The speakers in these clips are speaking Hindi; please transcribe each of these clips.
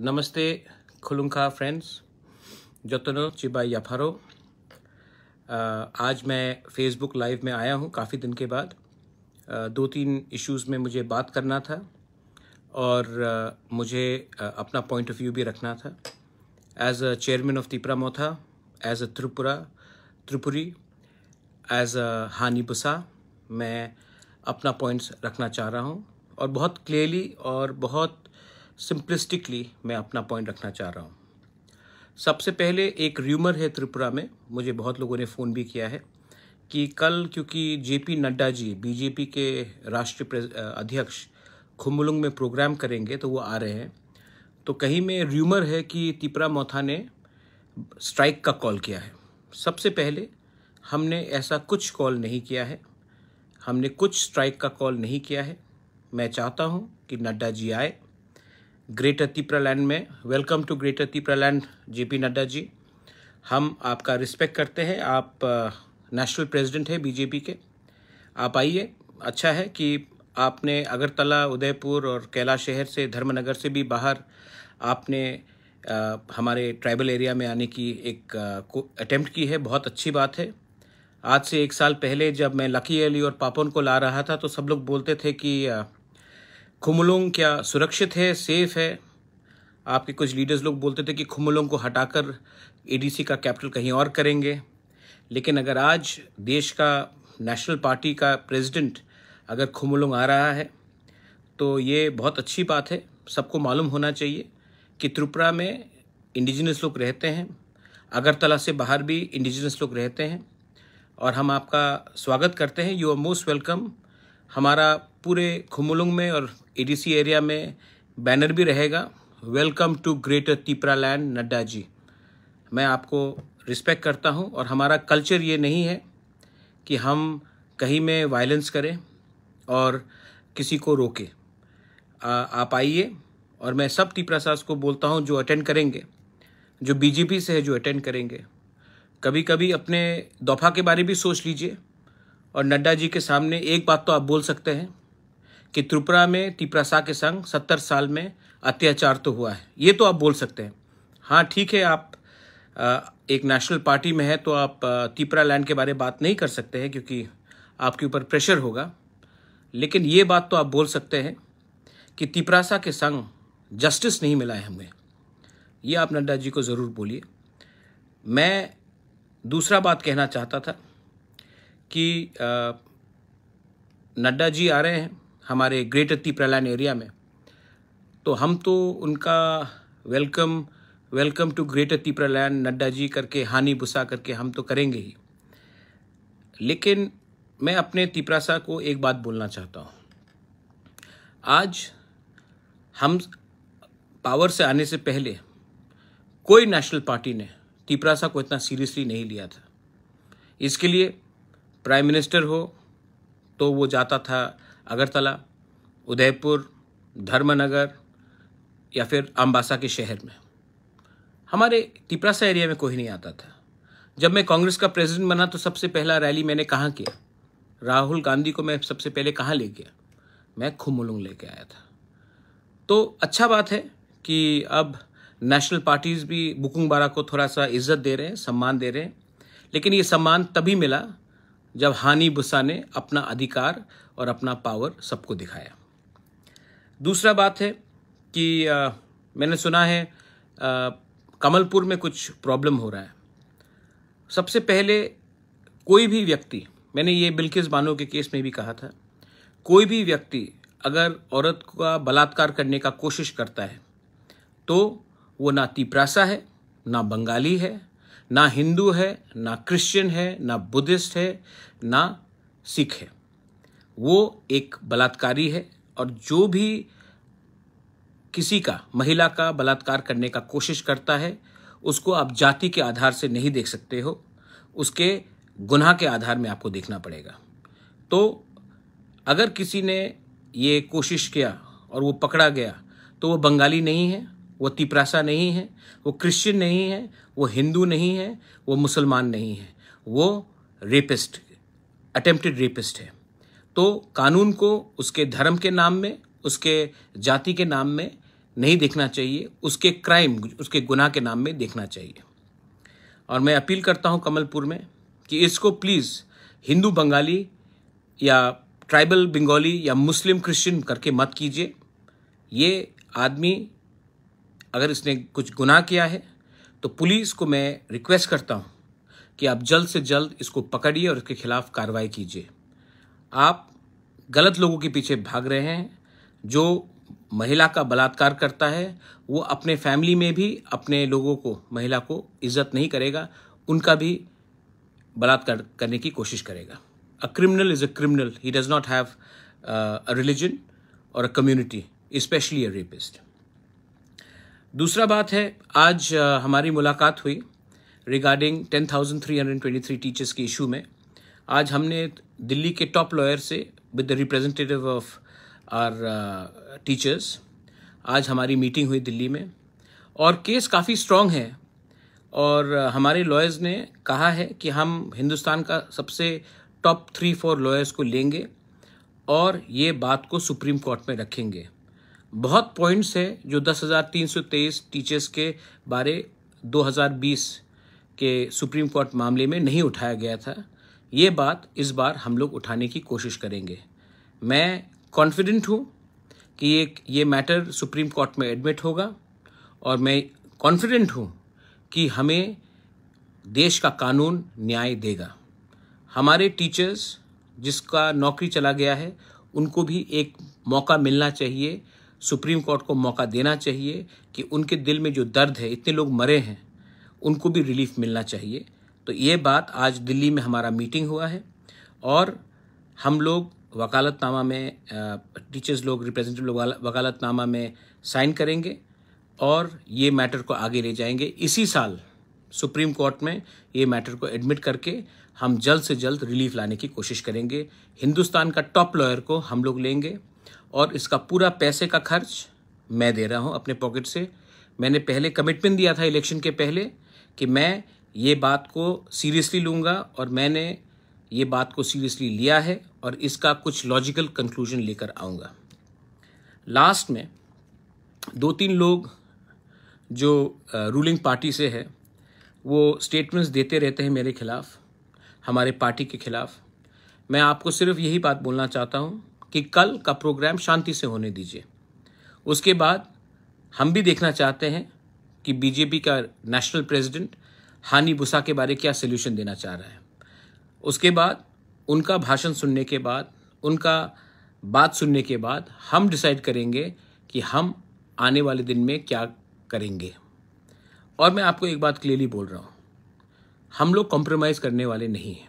नमस्ते खुलुंखा फ्रेंड्स जतनो चिबा याफारो आज मैं फेसबुक लाइव में आया हूँ काफ़ी दिन के बाद दो तीन इश्यूज़ में मुझे बात करना था और मुझे अपना पॉइंट ऑफ व्यू भी रखना था as a chairman of Tipra Motha as a Tripura Tripuri as a हानी बुसा मैं अपना पॉइंट्स रखना चाह रहा हूँ और बहुत क्लियरली और बहुत सिंपलिस्टिकली मैं अपना पॉइंट रखना चाह रहा हूँ सबसे पहले एक र्यूमर है त्रिपुरा में मुझे बहुत लोगों ने फ़ोन भी किया है कि कल क्योंकि जेपी नड्डा जी बीजेपी के राष्ट्रीय अध्यक्ष खुमलुंग में प्रोग्राम करेंगे तो वो आ रहे हैं तो कहीं में र्यूमर है कि तिपरा मोथा ने स्ट्राइक का कॉल किया है सबसे पहले हमने ऐसा कुछ कॉल नहीं किया है हमने कुछ स्ट्राइक का कॉल नहीं किया है मैं चाहता हूं कि नड्डा जी आए ग्रेटर लैंड में welcome to greater J P Nadda ji हम आपका रिस्पेक्ट करते हैं आप नेशनल प्रेसिडेंट हैं बीजेपी के आप आइए अच्छा है कि आपने अगरतला उदयपुर और कैला शहर से धर्मनगर से भी बाहर आपने आ, हमारे ट्राइबल एरिया में आने की एक अटैम्प्ट की है बहुत अच्छी बात है आज से एक साल पहले जब मैं लकी अली और पापोन को ला रहा था तो सब लोग बोलते थे कि आ, खुमलोंग क्या सुरक्षित है सेफ है आपके कुछ लीडर्स लोग बोलते थे कि खुमलोंग को हटाकर एडीसी का कैपिटल कहीं और करेंगे लेकिन अगर आज देश का नेशनल पार्टी का प्रेसिडेंट अगर खुमलोंग आ रहा है तो ये बहुत अच्छी बात है सबको मालूम होना चाहिए कि त्रिपुरा में इंडिजिनस लोग रहते हैं अगरतला से बाहर भी इंडिजिनस लोग रहते हैं और हम आपका स्वागत करते हैं यू आर मोस्ट वेलकम हमारा पूरे खुमलुंग में और एडीसी एरिया में बैनर भी रहेगा welcome to greater Tipra land Nadda ji मैं आपको रिस्पेक्ट करता हूं और हमारा कल्चर ये नहीं है कि हम कहीं में वायलेंस करें और किसी को रोके आ, आप आइए और मैं सब तिपरा सास को बोलता हूँ जो अटेंड करेंगे जो बीजेपी से है जो अटेंड करेंगे कभी कभी अपने दोफा के बारे भी सोच लीजिए और नड्डा जी के सामने एक बात तो आप बोल सकते हैं कि त्रिपुरा में शाह के संग सत्तर साल में अत्याचार तो हुआ है ये तो आप बोल सकते हैं हाँ ठीक है आप एक नेशनल पार्टी में है तो आप तिपरा लैंड के बारे में बात नहीं कर सकते हैं क्योंकि आपके ऊपर प्रेशर होगा लेकिन ये बात तो आप बोल सकते हैं कि तिपरासा के संग जस्टिस नहीं मिला है हमें ये आप नड्डा जी को ज़रूर बोलिए मैं दूसरा बात कहना चाहता था कि नड्डा जी आ रहे हैं हमारे ग्रेटर तीप्रालान एरिया में तो हम तो उनका welcome welcome to greater Tipraland Nadda ji करके हानि भुसा करके हम तो करेंगे ही लेकिन मैं अपने तिपरासा को एक बात बोलना चाहता हूँ आज हम पावर से आने से पहले कोई नेशनल पार्टी ने तिपरासा को इतना सीरियसली नहीं लिया था इसके लिए प्राइम मिनिस्टर हो तो वो जाता था अगरतला उदयपुर धर्मनगर या फिर अम्बासा के शहर में हमारे टिपरासा एरिया में कोई नहीं आता था जब मैं कांग्रेस का प्रेसिडेंट बना तो सबसे पहला रैली मैंने कहाँ किया राहुल गांधी को मैं सबसे पहले कहाँ ले गया मैं खुमुलुंग लेके आया था तो अच्छा बात है कि अब नेशनल पार्टीज़ भी बुकुंग बारा को थोड़ा सा इज्जत दे रहे हैं सम्मान दे रहे हैं लेकिन ये सम्मान तभी मिला जब हानि बुसा ने अपना अधिकार और अपना पावर सबको दिखाया दूसरा बात है कि आ, मैंने सुना है आ, कमलपुर में कुछ प्रॉब्लम हो रहा है सबसे पहले कोई भी व्यक्ति मैंने ये बिल्किस बानो के केस में भी कहा था कोई भी व्यक्ति अगर औरत का बलात्कार करने का कोशिश करता है तो वो ना तिपरासा है ना बंगाली है ना हिंदू है ना क्रिश्चियन है ना बुद्धिस्ट है ना सिख है वो एक बलात्कारी है और जो भी किसी का महिला का बलात्कार करने का कोशिश करता है उसको आप जाति के आधार से नहीं देख सकते हो उसके गुनाह के आधार में आपको देखना पड़ेगा तो अगर किसी ने ये कोशिश किया और वो पकड़ा गया तो वो बंगाली नहीं है वो तिपरासा नहीं है वो क्रिश्चियन नहीं है वो हिंदू नहीं है वो मुसलमान नहीं है वो रेपिस्ट अटेम्प्टेड रेपिस्ट है तो कानून को उसके धर्म के नाम में उसके जाति के नाम में नहीं देखना चाहिए उसके क्राइम उसके गुनाह के नाम में देखना चाहिए और मैं अपील करता हूँ कमलपुर में कि इसको प्लीज़ हिंदू बंगाली या ट्राइबल बंगाली या मुस्लिम क्रिश्चियन करके मत कीजिए ये आदमी अगर इसने कुछ गुनाह किया है तो पुलिस को मैं रिक्वेस्ट करता हूँ कि आप जल्द से जल्द इसको पकड़िए और इसके खिलाफ कार्रवाई कीजिए आप गलत लोगों के पीछे भाग रहे हैं जो महिला का बलात्कार करता है वो अपने फैमिली में भी अपने लोगों को महिला को इज्जत नहीं करेगा उनका भी बलात्कार करने की कोशिश करेगा a criminal is a criminal he does not have a religion और a community specially a rapist दूसरा बात है आज हमारी मुलाकात हुई रिगार्डिंग 10,323 टीचर्स के इशू में आज हमने दिल्ली के टॉप लॉयर से with the representative of our teachers आज हमारी मीटिंग हुई दिल्ली में और केस काफ़ी स्ट्रॉन्ग है और हमारे लॉयर्स ने कहा है कि हम हिंदुस्तान का सबसे टॉप थ्री फोर लॉयर्स को लेंगे और ये बात को सुप्रीम कोर्ट में रखेंगे बहुत पॉइंट्स है जो 10,323 टीचर्स के बारे 2020 के सुप्रीम कोर्ट मामले में नहीं उठाया गया था ये बात इस बार हम लोग उठाने की कोशिश करेंगे मैं कॉन्फिडेंट हूँ कि ये ये मैटर सुप्रीम कोर्ट में एडमिट होगा और मैं कॉन्फिडेंट हूँ कि हमें देश का कानून न्याय देगा हमारे टीचर्स जिसका नौकरी चला गया है उनको भी एक मौका मिलना चाहिए सुप्रीम कोर्ट को मौका देना चाहिए कि उनके दिल में जो दर्द है इतने लोग मरे हैं उनको भी रिलीफ मिलना चाहिए तो ये बात आज दिल्ली में हमारा मीटिंग हुआ है और हम लोग वकालतनामा में टीचर्स लोग रिप्रेजेंटेटिव लोग वकालतनामा में साइन करेंगे और ये मैटर को आगे ले जाएंगे इसी साल सुप्रीम कोर्ट में ये मैटर को एडमिट करके हम जल्द से जल्द रिलीफ लाने की कोशिश करेंगे हिंदुस्तान का टॉप लॉयर को हम लोग लेंगे और इसका पूरा पैसे का खर्च मैं दे रहा हूँ अपने पॉकेट से मैंने पहले कमिटमेंट दिया था इलेक्शन के पहले कि मैं ये बात को सीरियसली लूँगा और मैंने ये बात को सीरियसली लिया है और इसका कुछ लॉजिकल कंक्लूजन लेकर आऊँगा लास्ट में दो तीन लोग जो रूलिंग पार्टी से है वो स्टेटमेंट्स देते रहते हैं मेरे खिलाफ़ हमारे पार्टी के खिलाफ मैं आपको सिर्फ यही बात बोलना चाहता हूँ कि कल का प्रोग्राम शांति से होने दीजिए उसके बाद हम भी देखना चाहते हैं कि बीजेपी का नेशनल प्रेसिडेंट हानी बुसा के बारे क्या सोल्यूशन देना चाह रहा है उसके बाद उनका भाषण सुनने के बाद उनका बात सुनने के बाद हम डिसाइड करेंगे कि हम आने वाले दिन में क्या करेंगे और मैं आपको एक बात क्लियरली बोल रहा हूँ हम लोग कॉम्प्रोमाइज़ करने वाले नहीं हैं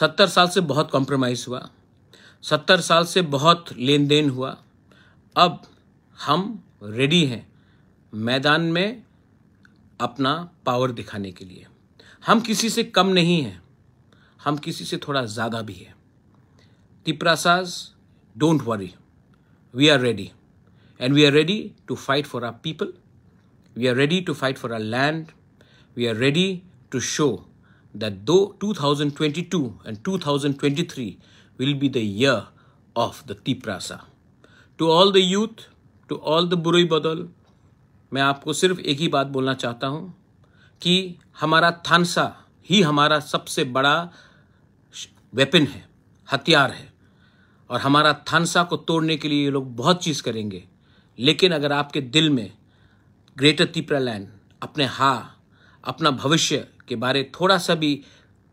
सत्तर साल से बहुत कॉम्प्रोमाइज़ हुआ सत्तर साल से बहुत लेन देन हुआ अब हम रेडी हैं मैदान में अपना पावर दिखाने के लिए हम किसी से कम नहीं हैं हम किसी से थोड़ा ज़्यादा भी हैं Tiprasa don't worry we are ready and we are ready to fight for our people we are ready to fight for our land we are ready to show that दो two thousand twenty two and two thousand twenty three will be the year of the Tiprasa. To all the youth, to all the बुरई बदल मैं आपको सिर्फ एक ही बात बोलना चाहता हूँ कि हमारा थानसा ही हमारा सबसे बड़ा वेपन है हथियार है और हमारा थानसा को तोड़ने के लिए ये लोग बहुत चीज़ करेंगे लेकिन अगर आपके दिल में ग्रेटर तिपरा लैंड अपने हा अपना भविष्य के बारे थोड़ा सा भी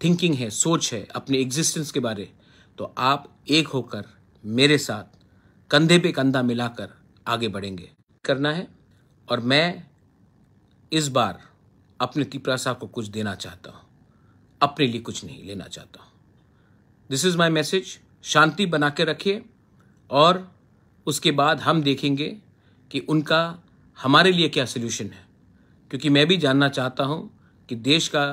थिंकिंग है सोच है अपने एग्जिस्टेंस के बारे तो आप एक होकर मेरे साथ कंधे पे कंधा मिलाकर आगे बढ़ेंगे करना है और मैं इस बार अपने तिपरा साहब को कुछ देना चाहता हूँ अपने लिए कुछ नहीं लेना चाहता हूँ दिस इज़ माई मैसेज शांति बना के रखिए और उसके बाद हम देखेंगे कि उनका हमारे लिए क्या सोल्यूशन है क्योंकि मैं भी जानना चाहता हूँ कि देश का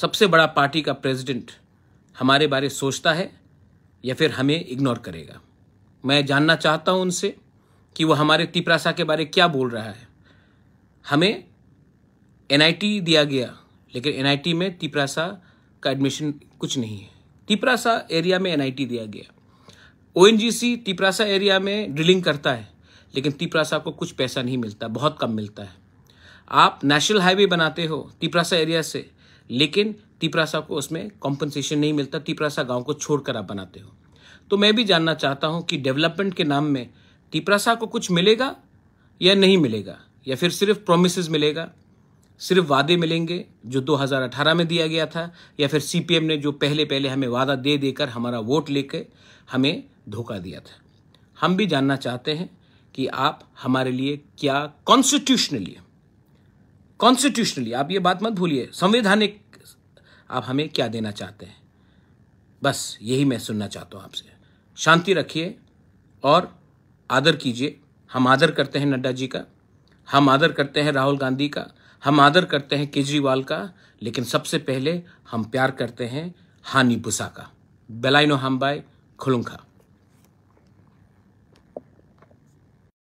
सबसे बड़ा पार्टी का प्रेसिडेंट हमारे बारे सोचता है या फिर हमें इग्नोर करेगा मैं जानना चाहता हूँ उनसे कि वो हमारे तिपरासा के बारे क्या बोल रहा है हमें एनआईटी दिया गया लेकिन एनआईटी में तिपरासा का एडमिशन कुछ नहीं है तिपरासा एरिया में एनआईटी दिया गया ओ तिपरासा एरिया में ड्रिलिंग करता है लेकिन तिपरासा को कुछ पैसा नहीं मिलता बहुत कम मिलता है आप नेशनल हाईवे बनाते हो तिपरासा एरिया से लेकिन तिपरासा को उसमें कॉम्पनसेशन नहीं मिलता तिपरासा गांव को छोड़कर आप बनाते हो तो मैं भी जानना चाहता हूं कि डेवलपमेंट के नाम में तिपरासा को कुछ मिलेगा या नहीं मिलेगा या फिर सिर्फ प्रोमिस मिलेगा सिर्फ वादे मिलेंगे जो 2018 में दिया गया था या फिर सीपीएम ने जो पहले पहले हमें वादा दे देकर हमारा वोट लेकर हमें धोखा दिया था हम भी जानना चाहते हैं कि आप हमारे लिए क्या कॉन्स्टिट्यूशनली कॉन्स्टिट्यूशनली आप ये बात मत भूलिए संवैधानिक आप हमें क्या देना चाहते हैं बस यही मैं सुनना चाहता हूँ आपसे शांति रखिए और आदर कीजिए हम आदर करते हैं नड्डा जी का हम आदर करते हैं राहुल गांधी का हम आदर करते हैं केजरीवाल का लेकिन सबसे पहले हम प्यार करते हैं हानी भुसा का बेलाइनो बाय खुलुंखा